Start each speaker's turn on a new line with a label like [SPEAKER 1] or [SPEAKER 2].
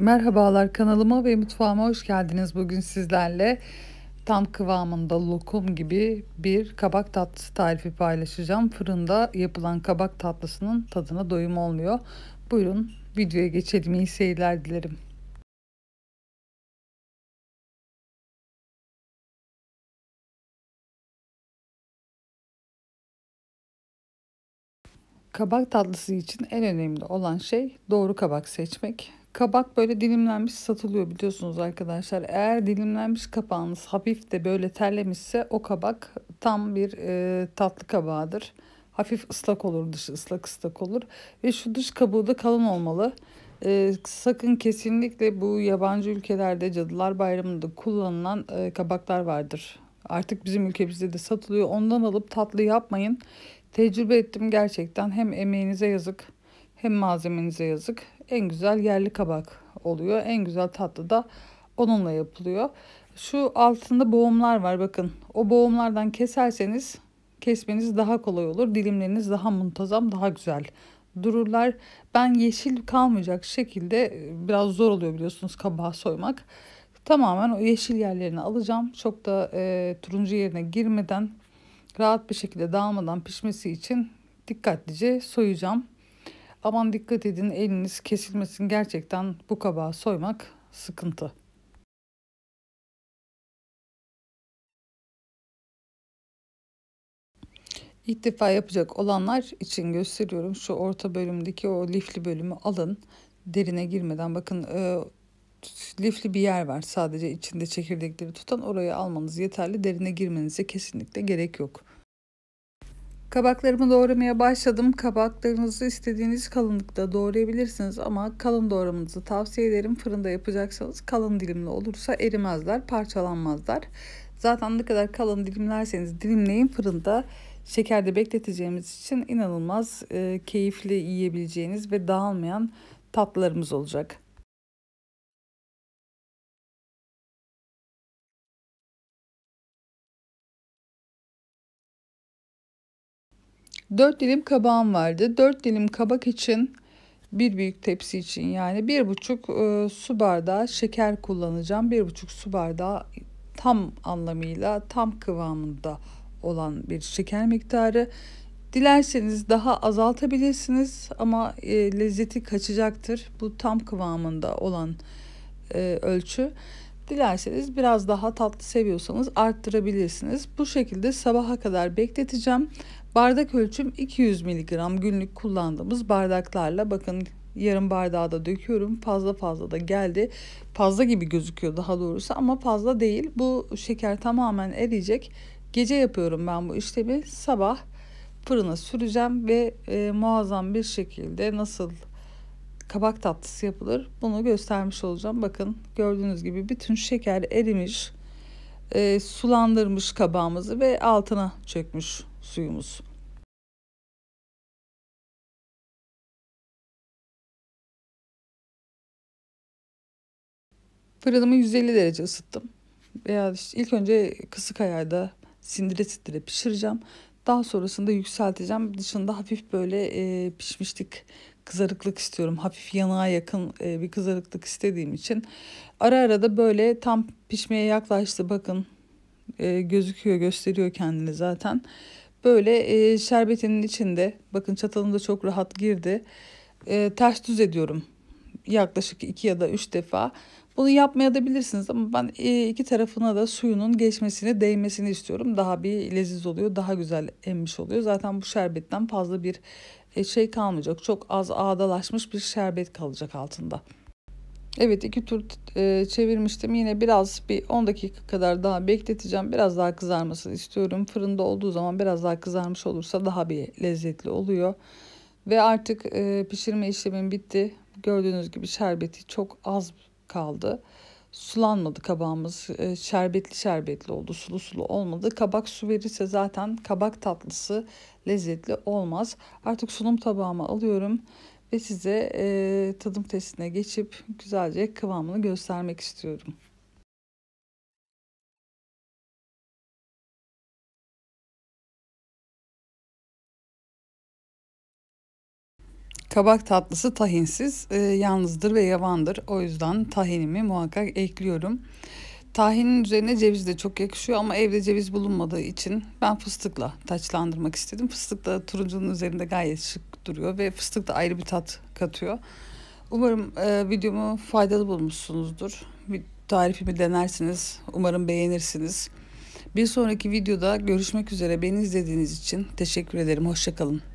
[SPEAKER 1] Merhabalar kanalıma ve mutfağıma hoş geldiniz. Bugün sizlerle tam kıvamında lokum gibi bir kabak tatlısı tarifi paylaşacağım.
[SPEAKER 2] Fırında yapılan kabak tatlısının tadına doyum olmuyor. Buyurun videoya geçelim. İyi seyirler dilerim. Kabak tatlısı için en önemli olan şey doğru kabak
[SPEAKER 1] seçmek. Kabak böyle dilimlenmiş satılıyor biliyorsunuz arkadaşlar. Eğer dilimlenmiş kabağınız hafif de böyle terlemişse o kabak tam bir e, tatlı kabağıdır. Hafif ıslak olur dışı ıslak ıslak olur. Ve şu dış kabuğu da kalın olmalı. E, sakın kesinlikle bu yabancı ülkelerde Cadılar Bayramı'nda kullanılan e, kabaklar vardır. Artık bizim ülkemizde de satılıyor. Ondan alıp tatlı yapmayın. Tecrübe ettim gerçekten. Hem emeğinize yazık hem malzemenize yazık. En güzel yerli kabak oluyor. En güzel tatlı da onunla yapılıyor. Şu altında boğumlar var bakın. O boğumlardan keserseniz kesmeniz daha kolay olur. Dilimleriniz daha muntazam, daha güzel dururlar. Ben yeşil kalmayacak şekilde e, biraz zor oluyor biliyorsunuz kabağı soymak. Tamamen o yeşil yerlerini alacağım. Çok da e, turuncu yerine girmeden rahat bir şekilde dağılmadan pişmesi için dikkatlice soyacağım. Aman dikkat edin eliniz kesilmesin
[SPEAKER 2] gerçekten bu kabağı soymak sıkıntı. İlk defa yapacak olanlar için gösteriyorum. Şu orta bölümdeki o lifli bölümü alın.
[SPEAKER 1] Derine girmeden bakın e, lifli bir yer var. Sadece içinde çekirdekleri tutan orayı almanız yeterli. Derine girmenize kesinlikle gerek yok. Kabaklarımı doğramaya başladım. Kabaklarınızı istediğiniz kalınlıkta doğrayabilirsiniz ama kalın doğramanızı tavsiye ederim. Fırında yapacaksanız kalın dilimli olursa erimezler, parçalanmazlar. Zaten ne kadar kalın dilimlerseniz dilimleyin fırında şekerde
[SPEAKER 2] bekleteceğimiz için inanılmaz e, keyifli yiyebileceğiniz ve dağılmayan tatlılarımız olacak. 4 dilim kabağım vardı. 4 dilim kabak için bir büyük tepsi için
[SPEAKER 1] yani bir buçuk e, su bardağı şeker kullanacağım. Bir buçuk su bardağı tam anlamıyla tam kıvamında olan bir şeker miktarı. Dilerseniz daha azaltabilirsiniz ama e, lezzeti kaçacaktır. Bu tam kıvamında olan e, ölçü. Dilerseniz biraz daha tatlı seviyorsanız arttırabilirsiniz. Bu şekilde sabaha kadar bekleteceğim. Bardak ölçüm 200 mg günlük kullandığımız bardaklarla bakın yarım bardağı da döküyorum. Fazla fazla da geldi. Fazla gibi gözüküyor daha doğrusu ama fazla değil. Bu şeker tamamen eriyecek. Gece yapıyorum ben bu işlemi. Sabah fırına süreceğim ve e, muazzam bir şekilde nasıl kabak tatlısı yapılır. Bunu göstermiş olacağım. Bakın gördüğünüz gibi bütün şeker erimiş,
[SPEAKER 2] e, sulandırmış kabağımızı ve altına çökmüş suyumuz. Fırınımı 150 derece ısıttım. Veya
[SPEAKER 1] işte ilk önce kısık ayarda sindire sindire pişireceğim. Daha sonrasında yükselteceğim. Dışında hafif böyle e, pişmişlik kızarıklık istiyorum. Hafif yanağa yakın e, bir kızarıklık istediğim için. Ara ara da böyle tam pişmeye yaklaştı bakın. E, gözüküyor gösteriyor kendini zaten. Böyle e, şerbetinin içinde bakın çatalım da çok rahat girdi. E, ters düz ediyorum yaklaşık iki ya da üç defa. Bunu yapmaya da bilirsiniz ama ben iki tarafına da suyunun geçmesini, değmesini istiyorum. Daha bir leziz oluyor, daha güzel emmiş oluyor. Zaten bu şerbetten fazla bir e, şey kalmayacak. Çok az ağdalaşmış bir şerbet kalacak altında. Evet iki tur e, çevirmiştim. Yine biraz bir 10 dakika kadar daha bekleteceğim. Biraz daha kızarmasını istiyorum. Fırında olduğu zaman biraz daha kızarmış olursa daha bir lezzetli oluyor. Ve artık e, pişirme işlemim bitti. Gördüğünüz gibi şerbeti çok az kaldı sulanmadı kabağımız. Ee, şerbetli şerbetli oldu, sulu sulu olmadı. Kabak su verirse zaten kabak tatlısı lezzetli olmaz. Artık sunum tabağıma alıyorum ve size e, tadım testine
[SPEAKER 2] geçip güzelce kıvamını göstermek istiyorum. Kabak tatlısı tahinsiz e, yalnızdır
[SPEAKER 1] ve yavandır. O yüzden tahinimi muhakkak ekliyorum. Tahinin üzerine ceviz de çok yakışıyor ama evde ceviz bulunmadığı için ben fıstıkla taçlandırmak istedim. Fıstık da turuncunun üzerinde gayet şık duruyor ve fıstık da ayrı bir tat katıyor. Umarım e, videomu faydalı bulmuşsunuzdur. Bir tarifimi denersiniz. Umarım
[SPEAKER 2] beğenirsiniz. Bir sonraki videoda görüşmek üzere. Beni izlediğiniz için teşekkür ederim. Hoşçakalın.